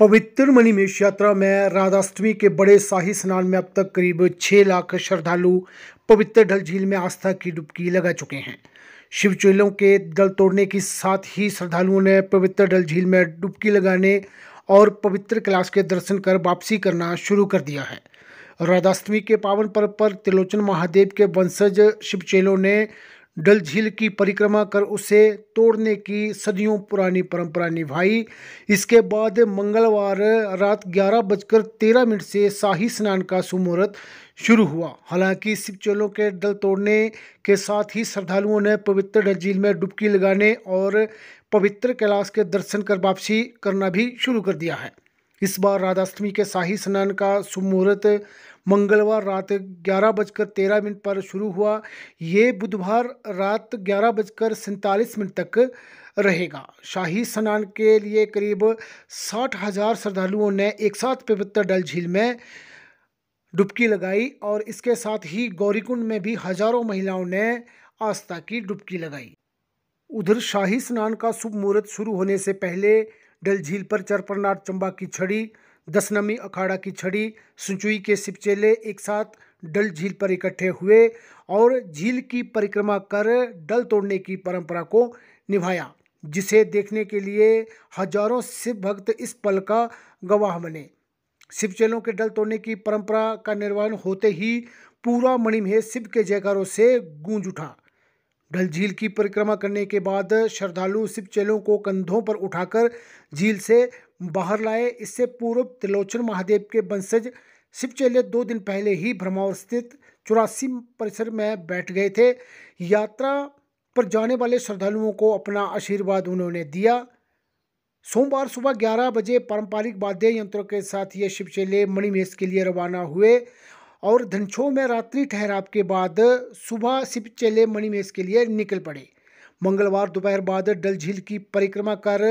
पवित्र मणिमेश यात्रा में राधाष्टमी के बड़े शाही स्नान में अब तक करीब छः लाख श्रद्धालु पवित्र डल झील में आस्था की डुबकी लगा चुके हैं शिव चोलों के दल तोड़ने के साथ ही श्रद्धालुओं ने पवित्र डल झील में डुबकी लगाने और पवित्र कैलाश के दर्शन कर वापसी करना शुरू कर दिया है राधाष्टमी के पावन पर्व पर त्रिलोचन महादेव के वंशज शिव चेलों ने डल झील की परिक्रमा कर उसे तोड़ने की सदियों पुरानी परंपरा निभाई इसके बाद मंगलवार रात ग्यारह बजकर तेरह मिनट से शाही स्नान का सुमूहूर्त शुरू हुआ हालांकि सिख चोलों के डल तोड़ने के साथ ही श्रद्धालुओं ने पवित्र डल झील में डुबकी लगाने और पवित्र कैलाश के दर्शन कर वापसी करना भी शुरू कर दिया है इस बार राधाष्टमी के शाही स्नान का शुभ मुहूर्त मंगलवार रात ग्यारह बजकर तेरह मिनट पर शुरू हुआ ये बुधवार रात ग्यारह बजकर सैंतालीस मिनट तक रहेगा शाही स्नान के लिए करीब साठ हज़ार श्रद्धालुओं ने एक साथ पवित्र डल झील में डुबकी लगाई और इसके साथ ही गौरीकुंड में भी हजारों महिलाओं ने आस्था की डुबकी लगाई उधर शाही स्नान का शुभ मुहूर्त शुरू होने से पहले डल झील पर चरपरनाथ चंबा की छड़ी दसनमी अखाड़ा की छड़ी सुचुई के सिपचेले एक साथ डल झील पर इकट्ठे हुए और झील की परिक्रमा कर डल तोड़ने की परंपरा को निभाया जिसे देखने के लिए हजारों शिव भक्त इस पल का गवाह बने शिवचेलों के डल तोड़ने की परंपरा का निर्वहन होते ही पूरा मणिमहेश शिव के जयकारों से गूंज उठा डल झील की परिक्रमा करने के बाद श्रद्धालु शिव चेलों को कंधों पर उठाकर झील से बाहर लाए इससे पूर्व त्रिलोचन महादेव के वंशज शिव चेले दो दिन पहले ही भ्रमावर स्थित चौरासी परिसर में बैठ गए थे यात्रा पर जाने वाले श्रद्धालुओं को अपना आशीर्वाद उन्होंने दिया सोमवार सुबह 11 बजे पारंपरिक वाद्य यंत्रों के साथ ये शिव चेले मणिमेश के लिए रवाना हुए और धनछो में रात्रि ठहराव के बाद सुबह शिव चेले मणिमेश के लिए निकल पड़े मंगलवार दोपहर बाद डल झील की परिक्रमा कर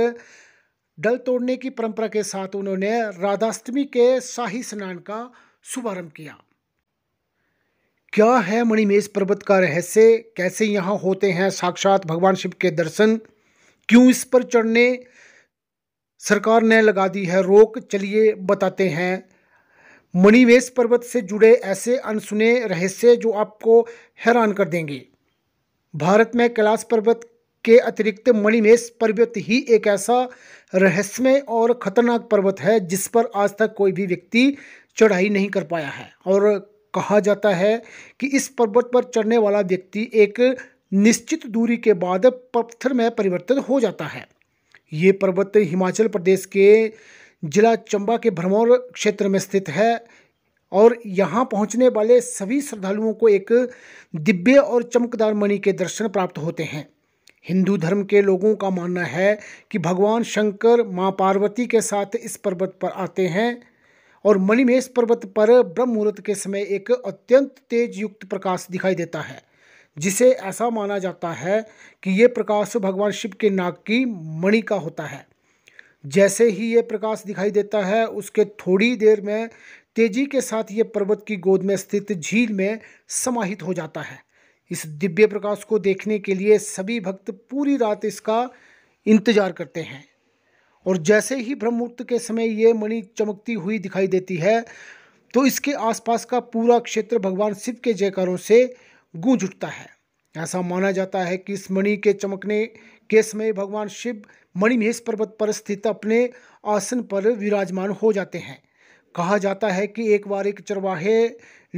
डल तोड़ने की परंपरा के साथ उन्होंने राधाष्टमी के शाही स्नान का शुभारंभ किया क्या है मणिमेश पर्वत का रहस्य कैसे यहाँ होते हैं साक्षात भगवान शिव के दर्शन क्यों इस पर चढ़ने सरकार ने लगा दी है रोक चलिए बताते हैं मणिवेश पर्वत से जुड़े ऐसे अनसुने रहस्य जो आपको हैरान कर देंगे भारत में कैलाश पर्वत के अतिरिक्त मणिमेश पर्वत ही एक ऐसा रहस्यमय और ख़तरनाक पर्वत है जिस पर आज तक कोई भी व्यक्ति चढ़ाई नहीं कर पाया है और कहा जाता है कि इस पर्वत पर चढ़ने वाला व्यक्ति एक निश्चित दूरी के बाद पत्थर में परिवर्तित हो जाता है ये पर्वत हिमाचल प्रदेश के जिला चंबा के भरमौर क्षेत्र में स्थित है और यहाँ पहुँचने वाले सभी श्रद्धालुओं को एक दिव्य और चमकदार मणि के दर्शन प्राप्त होते हैं हिंदू धर्म के लोगों का मानना है कि भगवान शंकर माँ पार्वती के साथ इस पर्वत पर आते हैं और मणिमेश पर्वत पर ब्रह्म मुहूर्त के समय एक अत्यंत तेज युक्त प्रकाश दिखाई देता है जिसे ऐसा माना जाता है कि ये प्रकाश भगवान शिव के नाग की मणि का होता है जैसे ही ये प्रकाश दिखाई देता है उसके थोड़ी देर में तेजी के साथ ये पर्वत की गोद में स्थित झील में समाहित हो जाता है इस दिव्य प्रकाश को देखने के लिए सभी भक्त पूरी रात इसका इंतजार करते हैं और जैसे ही ब्रह्ममुहूर्त के समय ये मणि चमकती हुई दिखाई देती है तो इसके आसपास का पूरा क्षेत्र भगवान शिव के जयकारों से गूंज उठता है ऐसा माना जाता है कि इस मणि के चमकने के समय भगवान शिव मणिमहेश पर्वत पर स्थित अपने आसन पर विराजमान हो जाते हैं कहा जाता है कि एक बार एक चरवाहे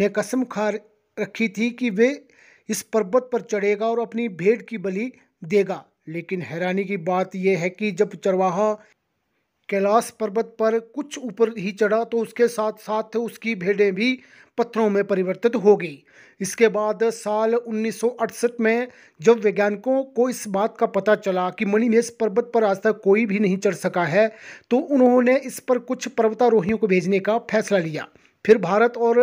ने कसम खा रखी थी कि वे इस पर्वत पर चढ़ेगा और अपनी भेड़ की बलि देगा लेकिन हैरानी की बात यह है कि जब चरवाहा कैलाश पर्वत पर कुछ ऊपर ही चढ़ा तो उसके साथ साथ उसकी भेड़ें भी पत्थरों में परिवर्तित हो गई इसके बाद साल 1968 में जब वैज्ञानिकों को इस बात का पता चला कि मणिमेश पर्वत पर आज तक कोई भी नहीं चढ़ सका है तो उन्होंने इस पर कुछ पर्वतारोहियों को भेजने का फैसला लिया फिर भारत और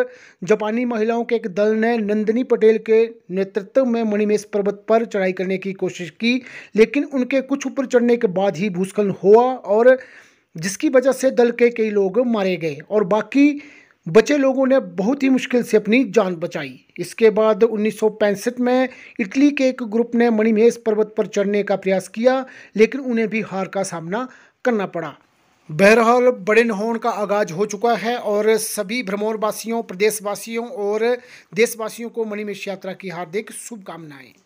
जापानी महिलाओं के एक दल ने नंदिनी पटेल के नेतृत्व में मणिमेश पर्वत पर चढ़ाई करने की कोशिश की लेकिन उनके कुछ ऊपर चढ़ने के बाद ही भूस्खलन हुआ और जिसकी वजह से दल के कई लोग मारे गए और बाकी बचे लोगों ने बहुत ही मुश्किल से अपनी जान बचाई इसके बाद उन्नीस में इटली के एक ग्रुप ने मणिमहेश पर्वत पर चढ़ने का प्रयास किया लेकिन उन्हें भी हार का सामना करना पड़ा बहरहाल बड़े नहोन का आगाज हो चुका है और सभी भ्रमौरवासियों प्रदेशवासियों और देशवासियों को मणिमेश यात्रा की हार्दिक शुभकामनाएं